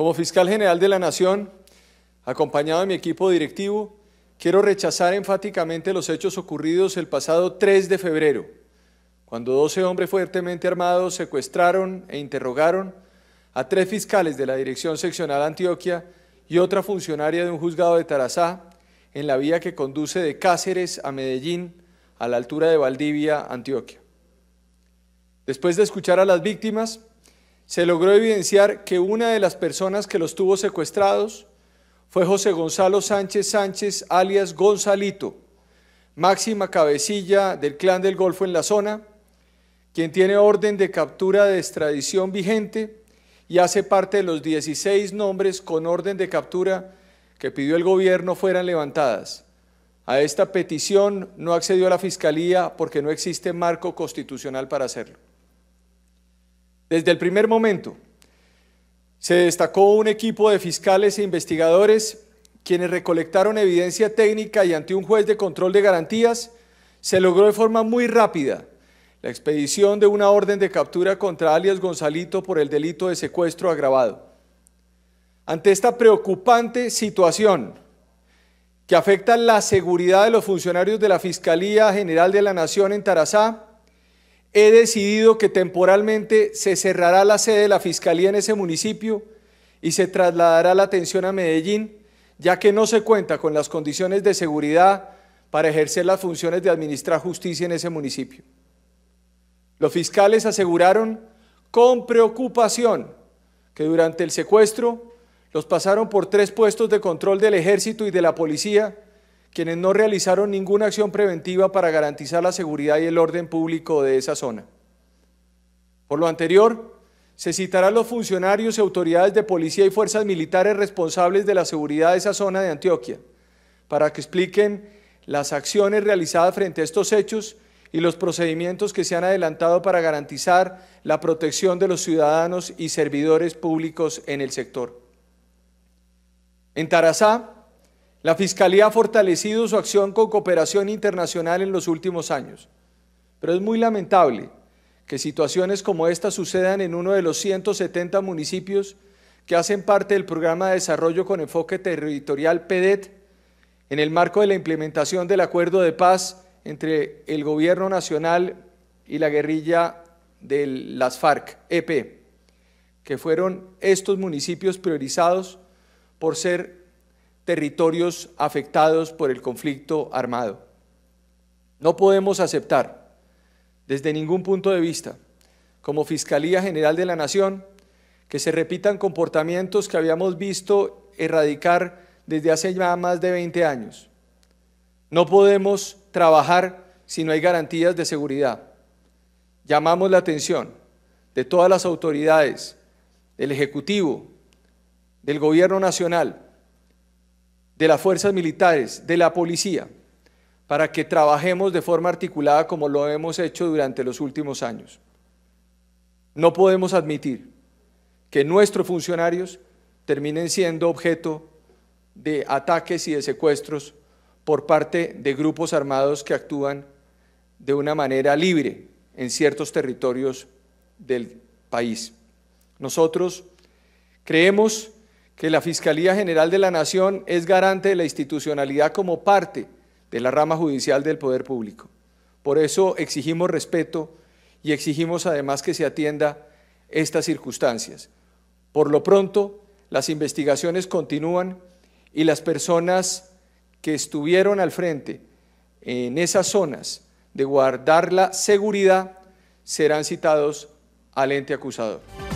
Como fiscal general de la Nación, acompañado de mi equipo directivo, quiero rechazar enfáticamente los hechos ocurridos el pasado 3 de febrero, cuando 12 hombres fuertemente armados secuestraron e interrogaron a tres fiscales de la Dirección Seccional Antioquia y otra funcionaria de un juzgado de Tarazá en la vía que conduce de Cáceres a Medellín, a la altura de Valdivia, Antioquia. Después de escuchar a las víctimas, se logró evidenciar que una de las personas que los tuvo secuestrados fue José Gonzalo Sánchez Sánchez, alias Gonzalito, máxima cabecilla del clan del Golfo en la zona, quien tiene orden de captura de extradición vigente y hace parte de los 16 nombres con orden de captura que pidió el gobierno fueran levantadas. A esta petición no accedió la Fiscalía porque no existe marco constitucional para hacerlo. Desde el primer momento se destacó un equipo de fiscales e investigadores quienes recolectaron evidencia técnica y ante un juez de control de garantías se logró de forma muy rápida la expedición de una orden de captura contra alias Gonzalito por el delito de secuestro agravado. Ante esta preocupante situación que afecta la seguridad de los funcionarios de la Fiscalía General de la Nación en Tarazá, he decidido que temporalmente se cerrará la sede de la Fiscalía en ese municipio y se trasladará la atención a Medellín, ya que no se cuenta con las condiciones de seguridad para ejercer las funciones de administrar justicia en ese municipio. Los fiscales aseguraron con preocupación que durante el secuestro los pasaron por tres puestos de control del ejército y de la policía, quienes no realizaron ninguna acción preventiva para garantizar la seguridad y el orden público de esa zona. Por lo anterior, se citarán los funcionarios y autoridades de policía y fuerzas militares responsables de la seguridad de esa zona de Antioquia, para que expliquen las acciones realizadas frente a estos hechos y los procedimientos que se han adelantado para garantizar la protección de los ciudadanos y servidores públicos en el sector. En Tarazá, la Fiscalía ha fortalecido su acción con cooperación internacional en los últimos años, pero es muy lamentable que situaciones como esta sucedan en uno de los 170 municipios que hacen parte del Programa de Desarrollo con Enfoque Territorial PEDET en el marco de la implementación del acuerdo de paz entre el Gobierno Nacional y la guerrilla de las FARC, EP, que fueron estos municipios priorizados por ser territorios afectados por el conflicto armado. No podemos aceptar, desde ningún punto de vista, como Fiscalía General de la Nación, que se repitan comportamientos que habíamos visto erradicar desde hace ya más de 20 años. No podemos trabajar si no hay garantías de seguridad. Llamamos la atención de todas las autoridades, del Ejecutivo, del Gobierno Nacional, de las fuerzas militares, de la policía, para que trabajemos de forma articulada como lo hemos hecho durante los últimos años. No podemos admitir que nuestros funcionarios terminen siendo objeto de ataques y de secuestros por parte de grupos armados que actúan de una manera libre en ciertos territorios del país. Nosotros creemos que la Fiscalía General de la Nación es garante de la institucionalidad como parte de la rama judicial del poder público. Por eso exigimos respeto y exigimos además que se atienda estas circunstancias. Por lo pronto, las investigaciones continúan y las personas que estuvieron al frente en esas zonas de guardar la seguridad serán citados al ente acusador.